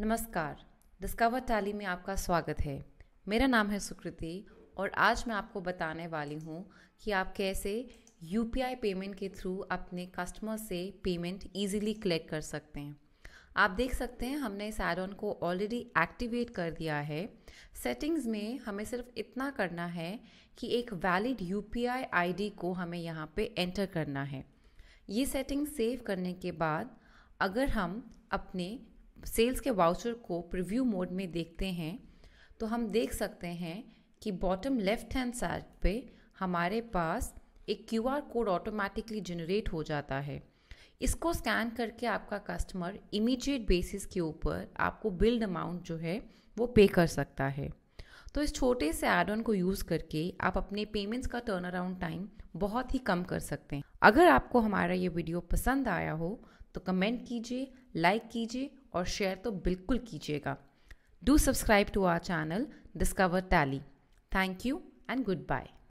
नमस्कार discover tally में आपका स्वागत है मेरा नाम है सुकृति और आज मैं आपको बताने वाली हूँ कि आप कैसे यू पेमेंट के थ्रू अपने कस्टमर से पेमेंट इजीली कलेक्ट कर सकते हैं आप देख सकते हैं हमने इस एड ऑन को ऑलरेडी एक्टिवेट कर दिया है सेटिंग्स में हमें सिर्फ इतना करना है कि एक वैलिड यू पी को हमें यहाँ पे एंटर करना है ये सेटिंग सेव करने के बाद अगर हम अपने सेल्स के वाउचर को प्रिव्यू मोड में देखते हैं तो हम देख सकते हैं कि बॉटम लेफ्ट हैंड साइड पे हमारे पास एक Q R code automatically generate हो जाता है इसको स्कैन करके आपका कस्टमर इमीडिएट बेसिस के ऊपर आपको बिल्ड अमाउंट जो है वो पे कर सकता है तो इस छोटे से एड ऑन को यूज़ करके आप अपने पेमेंट्स का टर्न अराउंड टाइम बहुत ही कम कर सकते हैं अगर आपको हमारा ये वीडियो पसंद आया हो तो कमेंट कीजिए लाइक कीजिए और शेयर तो बिल्कुल कीजिएगा do subscribe to our channel discover Tally thank you and good bye